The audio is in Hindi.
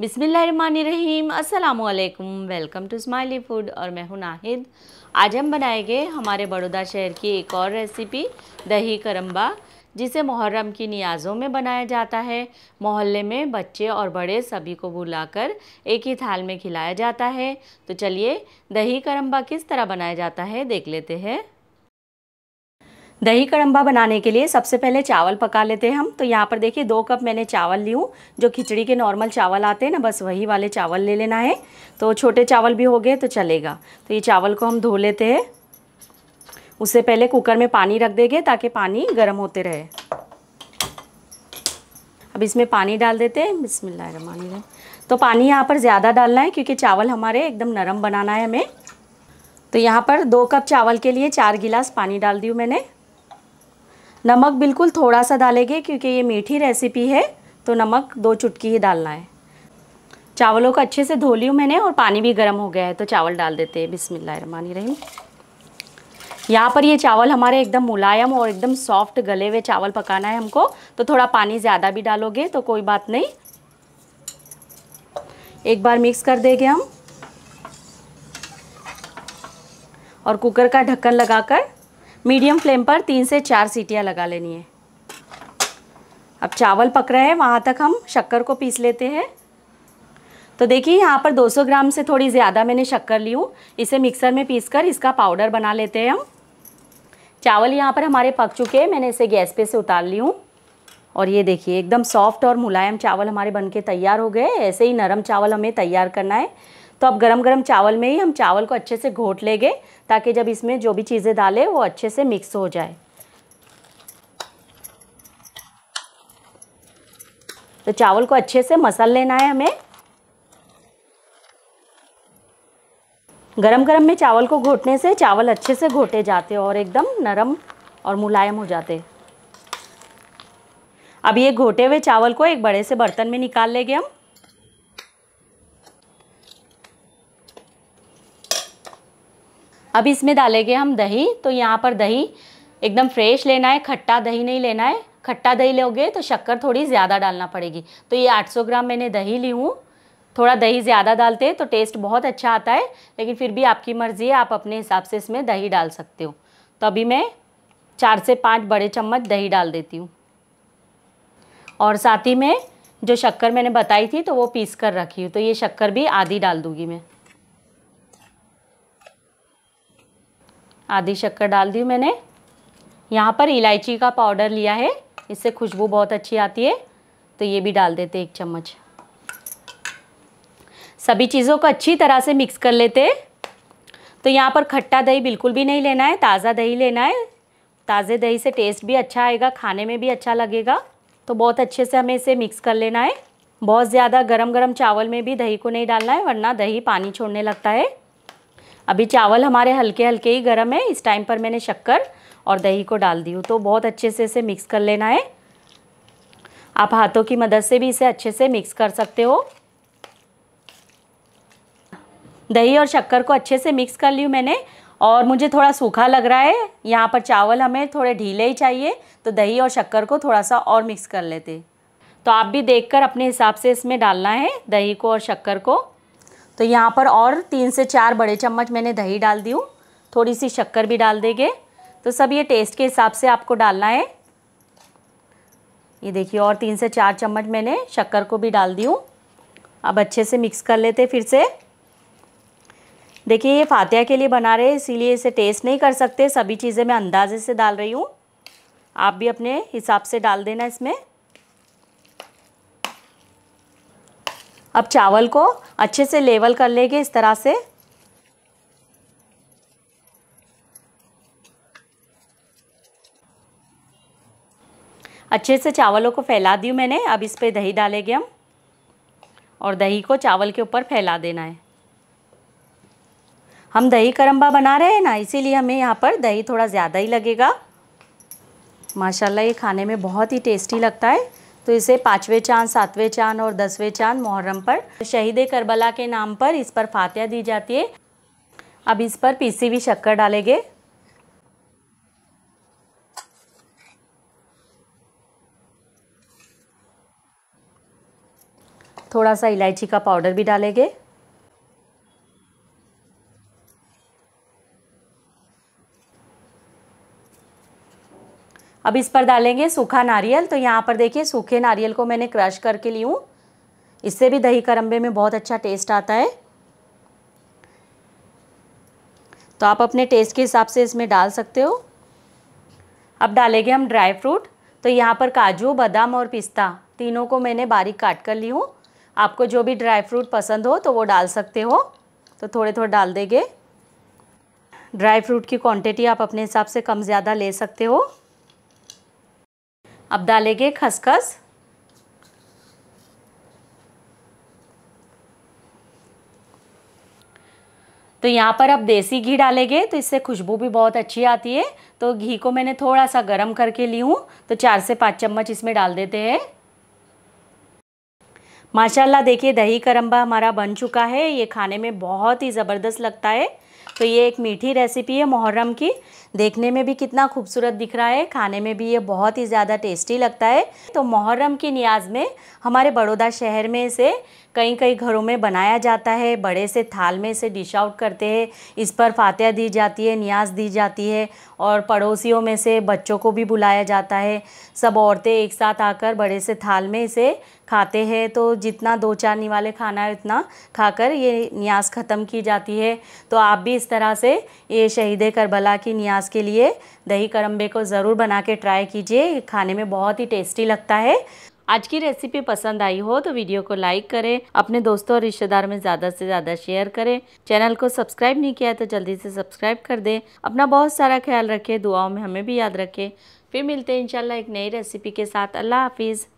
बिसमीम अल्लाम वेलकम टू स्माइली फूड और मैं हूं नाहिद आज हम बनाएंगे हमारे बड़ौदा शहर की एक और रेसिपी दही करम्बा जिसे मुहर्रम की नियाज़ों में बनाया जाता है मोहल्ले में बच्चे और बड़े सभी को बुलाकर एक ही थाल में खिलाया जाता है तो चलिए दही करम्बा किस तरह बनाया जाता है देख लेते हैं दही कड़म्बा बनाने के लिए सबसे पहले चावल पका लेते हैं हम तो यहाँ पर देखिए दो कप मैंने चावल ली हूँ जो खिचड़ी के नॉर्मल चावल आते हैं ना बस वही वाले चावल ले लेना है तो छोटे चावल भी हो गए तो चलेगा तो ये चावल को हम धो लेते हैं उससे पहले कुकर में पानी रख देंगे ताकि पानी गर्म होते रहे अब इसमें पानी डाल देते हैं बिसमिल्लामान तो पानी यहाँ पर ज़्यादा डालना है क्योंकि चावल हमारे एकदम नरम बनाना है हमें तो यहाँ पर दो कप चावल के लिए चार गिलास पानी डाल दी हूँ मैंने नमक बिल्कुल थोड़ा सा डालेंगे क्योंकि ये मीठी रेसिपी है तो नमक दो चुटकी ही डालना है चावलों को अच्छे से धो ली हूँ मैंने और पानी भी गर्म हो गया है तो चावल डाल देते हैं बिसमिल्लामान रहीम यहाँ पर ये चावल हमारे एकदम मुलायम और एकदम सॉफ्ट गले हुए चावल पकाना है हमको तो थोड़ा पानी ज़्यादा भी डालोगे तो कोई बात नहीं एक बार मिक्स कर देंगे हम और कुकर का ढक्कन लगाकर मीडियम फ्लेम पर तीन से चार सीटियाँ लगा लेनी है अब चावल पक रहे हैं वहाँ तक हम शक्कर को पीस लेते हैं तो देखिए यहाँ पर 200 ग्राम से थोड़ी ज़्यादा मैंने शक्कर ली हूँ इसे मिक्सर में पीसकर इसका पाउडर बना लेते हैं हम चावल यहाँ पर हमारे पक चुके हैं मैंने इसे गैस पे से उतार ली हूँ और ये देखिए एकदम सॉफ्ट और मुलायम चावल हमारे बनके तैयार हो गए ऐसे ही नरम चावल हमें तैयार करना है तो अब गरम गरम चावल में ही हम चावल को अच्छे से घोट लेंगे ताकि जब इसमें जो भी चीज़ें डालें वो अच्छे से मिक्स हो जाए तो चावल को अच्छे से मसल लेना है हमें गरम गरम में चावल को घोटने से चावल अच्छे से घोटे जाते और एकदम नरम और मुलायम हो जाते अब ये घोटे हुए चावल को एक बड़े से बर्तन में निकाल लेंगे हम अब इसमें डालेंगे हम दही तो यहाँ पर दही एकदम फ्रेश लेना है खट्टा दही नहीं लेना है खट्टा दही लोगे तो शक्कर थोड़ी ज़्यादा डालना पड़ेगी तो ये 800 ग्राम मैंने दही ली हूँ थोड़ा दही ज़्यादा डालते हैं तो टेस्ट बहुत अच्छा आता है लेकिन फिर भी आपकी मर्ज़ी है आप अपने हिसाब से इसमें दही डाल सकते हो तो अभी मैं चार से पाँच बड़े चम्मच दही डाल देती हूँ और साथ ही में जो शक्कर मैंने बताई थी तो वो पीस कर रखी हूँ तो ये शक्कर भी आधी डाल दूँगी मैं आधी शक्कर डाल दी मैंने यहाँ पर इलायची का पाउडर लिया है इससे खुशबू बहुत अच्छी आती है तो ये भी डाल देते एक चम्मच सभी चीज़ों को अच्छी तरह से मिक्स कर लेते तो यहाँ पर खट्टा दही बिल्कुल भी नहीं लेना है ताज़ा दही लेना है ताज़े दही से टेस्ट भी अच्छा आएगा खाने में भी अच्छा लगेगा तो बहुत अच्छे से हमें इसे मिक्स कर लेना है बहुत ज़्यादा गरम गरम चावल में भी दही को नहीं डालना है वरना दही पानी छोड़ने लगता है अभी चावल हमारे हल्के हल्के ही गर्म है इस टाइम पर मैंने शक्कर और दही को डाल दी हूँ तो बहुत अच्छे से इसे मिक्स कर लेना है आप हाथों की मदद से भी इसे अच्छे से मिक्स कर सकते हो दही और शक्कर को अच्छे से मिक्स कर ली मैंने और मुझे थोड़ा सूखा लग रहा है यहाँ पर चावल हमें थोड़े ढीले ही चाहिए तो दही और शक्कर को थोड़ा सा और मिक्स कर लेते तो आप भी देखकर अपने हिसाब से इसमें डालना है दही को और शक्कर को तो यहाँ पर और तीन से चार बड़े चम्मच मैंने दही डाल दी हूँ थोड़ी सी शक्कर भी डाल देंगे तो सब ये टेस्ट के हिसाब से आपको डालना है ये देखिए और तीन से चार चम्मच मैंने शक्कर को भी डाल दी हूँ अब अच्छे से मिक्स कर लेते फिर से देखिए ये फातिया के लिए बना रहे इसीलिए इसे टेस्ट नहीं कर सकते सभी चीज़ें मैं अंदाजे से डाल रही हूँ आप भी अपने हिसाब से डाल देना इसमें अब चावल को अच्छे से लेवल कर लेंगे इस तरह से अच्छे से चावलों को फैला दी मैंने अब इस पर दही डालेंगे हम और दही को चावल के ऊपर फैला देना है हम दही करम्बा बना रहे हैं ना इसीलिए हमें यहाँ पर दही थोड़ा ज़्यादा ही लगेगा माशाल्लाह ये खाने में बहुत ही टेस्टी लगता है तो इसे पाँचवें चांद सातवें चांद और दसवें चांद मुहर्रम पर शहीद करबला के नाम पर इस पर फातिया दी जाती है अब इस पर पीसी हुई शक्कर डालेंगे थोड़ा सा इलायची का पाउडर भी डालेंगे अब इस पर डालेंगे सूखा नारियल तो यहाँ पर देखिए सूखे नारियल को मैंने क्रश करके ली हूँ इससे भी दही करम्बे में बहुत अच्छा टेस्ट आता है तो आप अपने टेस्ट के हिसाब से इसमें डाल सकते हो अब डालेंगे हम ड्राई फ्रूट तो यहाँ पर काजू बादाम और पिस्ता तीनों को मैंने बारीक काट कर ली हूँ आपको जो भी ड्राई फ्रूट पसंद हो तो वो डाल सकते हो तो थोड़े थोड़े डाल देंगे ड्राई फ्रूट की क्वांटिटी आप अपने हिसाब से कम ज़्यादा ले सकते हो अब डालेंगे खसखस तो यहाँ पर अब देसी घी डालेंगे तो इससे खुशबू भी बहुत अच्छी आती है तो घी को मैंने थोड़ा सा गर्म करके ली हूँ तो चार से पाँच चम्मच इसमें डाल देते हैं माशाल्लाह देखिए दही करम्बा हमारा बन चुका है ये खाने में बहुत ही ज़बरदस्त लगता है तो ये एक मीठी रेसिपी है मुहर्रम की देखने में भी कितना खूबसूरत दिख रहा है खाने में भी ये बहुत ही ज़्यादा टेस्टी लगता है तो मुहर्रम की नियाज में हमारे बड़ौदा शहर में से कई कई घरों में बनाया जाता है बड़े से थाल में से डिश आउट करते हैं इस पर फातह दी जाती है न्याज दी जाती है और पड़ोसियों में से बच्चों को भी बुलाया जाता है सब औरतें एक साथ आकर बड़े से थाल में इसे खाते हैं तो जितना दो चार निवाले खाना है उतना खाकर ये न्याज ख़त्म की जाती है तो आप भी इस तरह से ये शहीद करबला की न्याज के लिए दही करम्बे को ज़रूर बना के ट्राई कीजिए खाने में बहुत ही टेस्टी लगता है आज की रेसिपी पसंद आई हो तो वीडियो को लाइक करें अपने दोस्तों और रिश्तेदार में ज़्यादा से ज़्यादा शेयर करें चैनल को सब्सक्राइब नहीं किया है तो जल्दी से सब्सक्राइब कर दें अपना बहुत सारा ख्याल रखें दुआओं में हमें भी याद रखें फिर मिलते हैं इंशाल्लाह एक नई रेसिपी के साथ अल्लाह हाफिज़